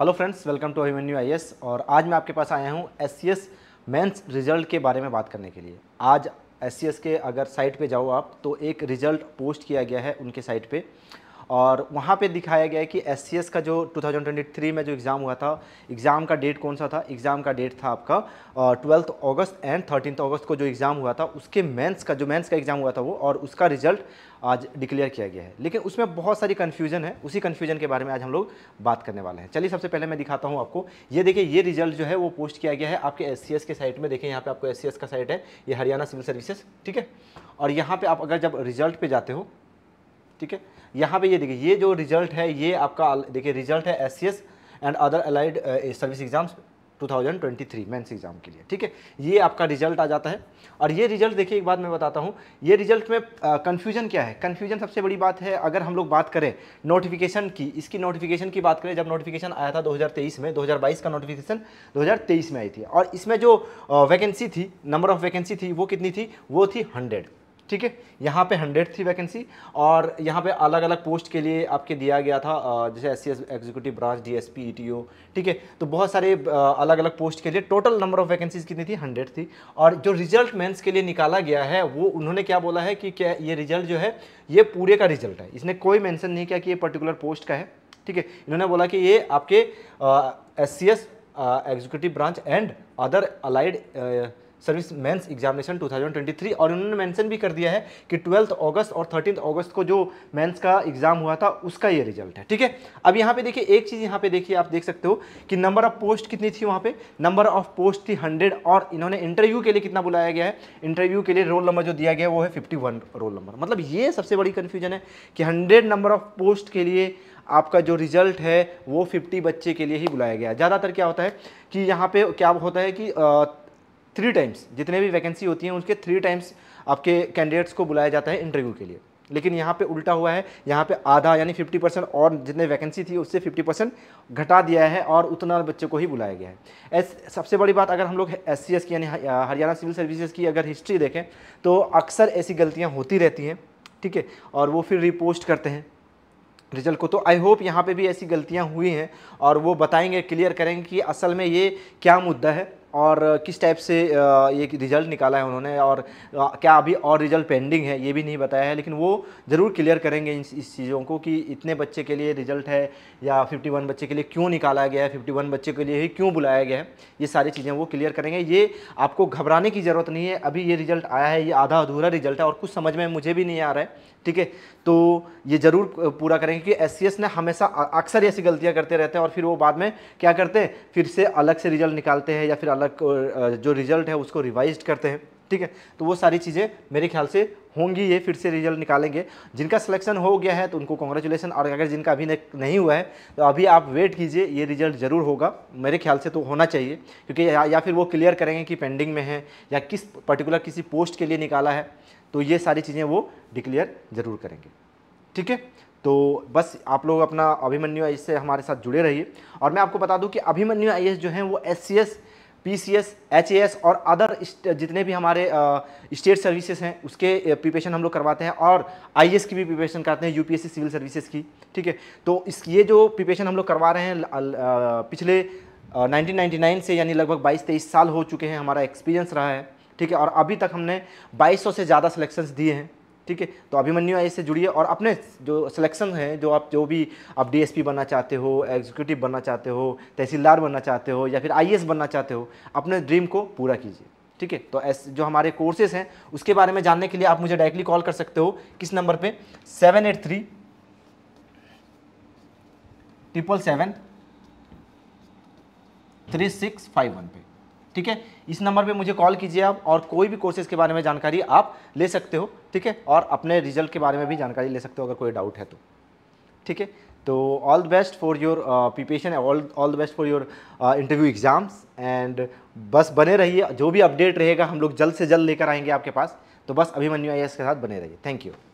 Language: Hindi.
hello friends welcome to you I और आज मैं आपके पास आया हूँ एस सी एस रिजल्ट के बारे में बात करने के लिए आज एस सी एस के अगर साइट पे जाओ आप तो एक रिज़ल्ट पोस्ट किया गया है उनके साइट पे और वहाँ पे दिखाया गया है कि एस का जो 2023 में जो एग्ज़ाम हुआ था एग्ज़ाम का डेट कौन सा था एग्ज़ाम का डेट था आपका twelfth August and thirteen August को जो एग्ज़ाम हुआ था उसके मेंस का जो मेंस का एग्ज़ाम हुआ था वो और उसका रिजल्ट आज डिक्लेयर किया गया है लेकिन उसमें बहुत सारी कन्फ्यूजन है उसी कन्फ्यूजन के बारे में आज हम लोग बात करने वाले हैं चलिए सबसे पहले मैं दिखाता हूँ आपको ये देखिए ये रिजल्ट जो है वो पोस्ट किया गया है आपके एस के साइट में देखें यहाँ पे आपको एस का साइट है ये हरियाणा सिविल सर्विसेज ठीक है और यहाँ पर आप अगर जब रिजल्ट पे जाते हो ठीक है यहाँ पे ये देखिए ये जो रिजल्ट है ये आपका देखिए रिजल्ट है S and other allied service exams 2023 mains exam के लिए ठीक है ये आपका रिजल्ट आ जाता है और ये रिजल्ट देखिए एक बात मैं बताता हूँ ये रिजल्ट में कंफ्यूजन uh, क्या है कंफ्यूजन सबसे बड़ी बात है अगर हम लोग बात करें नोटिफिकेशन की इसकी नोटिफिकेशन की बात करें जब नोटिफिकेशन आया था 2023 में 2022 का नोटिफिकेशन 2023 में आई थी और इसमें जो वैकेंसी uh, थी नंबर ऑफ वैकेंसी थी वो कितनी थी वो थी हंड्रेड ठीक है यहाँ पे हंड्रेड थी वैकेंसी और यहाँ पे अलग अलग पोस्ट के लिए आपके दिया गया था जैसे S C executive branch DSP ETO ठीक है तो बहुत सारे अलग अलग पोस्ट के लिए टोटल नंबर ऑफ वैकेंसीज कितनी थी हंड्रेड थी और जो रिजल्ट मेंस के लिए निकाला गया है वो उन्होंने क्या बोला है कि क्या ये रिजल्ट जो है ये पूरे का रिजल्ट है इसने कोई मैंसन नहीं किया कि ये पर्टिकुलर पोस्ट का है ठीक है इन्होंने बोला कि ये आपके S C S executive branch and other allied service mains examination 2023 और उन्होंने मेंशन भी कर दिया है कि ट्वेल्थ अगस्त और थर्टीन अगस्त को जो मेंस का एग्जाम हुआ था उसका ये रिजल्ट है ठीक है अब यहाँ पे देखिए एक चीज़ यहाँ पे देखिए आप देख सकते हो कि नंबर ऑफ पोस्ट कितनी थी वहाँ पे नंबर ऑफ पोस्ट थी हंड्रेड और इन्होंने इंटरव्यू के लिए कितना बुलाया गया है इंटरव्यू के लिए रोल नंबर जो दिया गया वो है फिफ्टी रोल नंबर मतलब ये सबसे बड़ी कन्फ्यूजन है कि हंड्रेड नंबर ऑफ पोस्ट के लिए आपका जो रिजल्ट है वो 50 बच्चे के लिए ही बुलाया गया ज़्यादातर क्या होता है कि यहाँ पे क्या होता है कि थ्री टाइम्स जितने भी वैकेंसी होती हैं उसके थ्री टाइम्स आपके कैंडिडेट्स को बुलाया जाता है इंटरव्यू के लिए लेकिन यहाँ पे उल्टा हुआ है यहाँ पे आधा यानी 50 परसेंट और जितने वैकेंसी थी उससे 50 परसेंट घटा दिया है और उतना बच्चे को ही बुलाया गया है एस सबसे बड़ी बात अगर हम लोग एस सी की यानी हरियाणा सिविल सर्विसेज की अगर हिस्ट्री देखें तो अक्सर ऐसी गलतियाँ होती रहती हैं ठीक है और वो फिर रिपोस्ट करते हैं रिजल्ट को तो आई होप यहाँ पे भी ऐसी गलतियाँ हुई हैं और वो बताएंगे क्लियर करेंगे कि असल में ये क्या मुद्दा है और किस टाइप से ये रिज़ल्ट निकाला है उन्होंने और क्या अभी और रिज़ल्ट पेंडिंग है ये भी नहीं बताया है लेकिन वो ज़रूर क्लियर करेंगे इन इस चीज़ों को कि इतने बच्चे के लिए रिज़ल्ट है या 51 बच्चे के लिए क्यों निकाला गया है 51 बच्चे के लिए ही क्यों बुलाया गया है ये सारी चीज़ें वो क्लियर करेंगे ये आपको घबराने की ज़रूरत नहीं है अभी ये रिज़ल्ट आया है ये आधा अधूरा रिज़ल्ट है और कुछ समझ में मुझे भी नहीं आ रहा है ठीक है तो ये ज़रूर पूरा करेंगे क्योंकि एस ने हमेशा अक्सर ऐसी गलतियाँ करते रहते हैं और फिर वो बाद में क्या करते हैं फिर से अलग से रिज़ल्ट निकालते हैं या फिर अलग वाला जो रिजल्ट है उसको रिवाइज करते हैं ठीक है तो वो सारी चीज़ें मेरे ख्याल से होंगी ये फिर से रिजल्ट निकालेंगे जिनका सिलेक्शन हो गया है तो उनको कॉन्ग्रेचुलेसन और अगर जिनका अभी नहीं हुआ है तो अभी आप वेट कीजिए ये रिजल्ट ज़रूर होगा मेरे ख्याल से तो होना चाहिए क्योंकि या, या फिर वो क्लियर करेंगे कि पेंडिंग में है या किस पर्टिकुलर किसी पोस्ट के लिए निकाला है तो ये सारी चीज़ें वो डिक्लेयर ज़रूर करेंगे ठीक है तो बस आप लोग अपना अभिमन्यु आई से हमारे साथ जुड़े रहिए और मैं आपको बता दूं कि अभिमन्यु आई जो हैं वो एस पीसीएस एचएएस और अदर जितने भी हमारे स्टेट सर्विसेज हैं उसके प्रिपेशन हम लोग करवाते हैं और आईएएस की भी प्रिपेशन करते हैं यूपीएससी सिविल सर्विसेज की ठीक है तो इस ये जो प्रिपेशन हम लोग करवा रहे हैं पिछले 1999 से यानी लगभग 22 तेईस साल हो चुके हैं हमारा एक्सपीरियंस रहा है ठीक है और अभी तक हमने बाईस से ज़्यादा सलेक्शन दिए हैं ठीक है तो अभिमन्यु आई से जुड़िए और अपने जो सिलेक्शन हैं जो आप जो भी आप डीएसपी बनना चाहते हो एग्जीक्यूटिव बनना चाहते हो तहसीलदार बनना चाहते हो या फिर आईएएस बनना चाहते हो अपने ड्रीम को पूरा कीजिए ठीक है तो ऐसे जो हमारे कोर्सेज हैं उसके बारे में जानने के लिए आप मुझे डायरेक्टली कॉल कर सकते हो किस नंबर पर seven eight three triple seven three six five one पे ठीक है इस नंबर पे मुझे कॉल कीजिए आप और कोई भी कोर्सेज के बारे में जानकारी आप ले सकते हो ठीक है और अपने रिजल्ट के बारे में भी जानकारी ले सकते हो अगर कोई डाउट है तो ठीक है तो all the best for your preparation all all the best for your interview exams and बस बने रहिए जो भी अपडेट रहेगा हम लोग जल्द से जल्द लेकर आएंगे आपके पास तो बस अभिमन्यू आई के साथ बने रहिए थैंक यू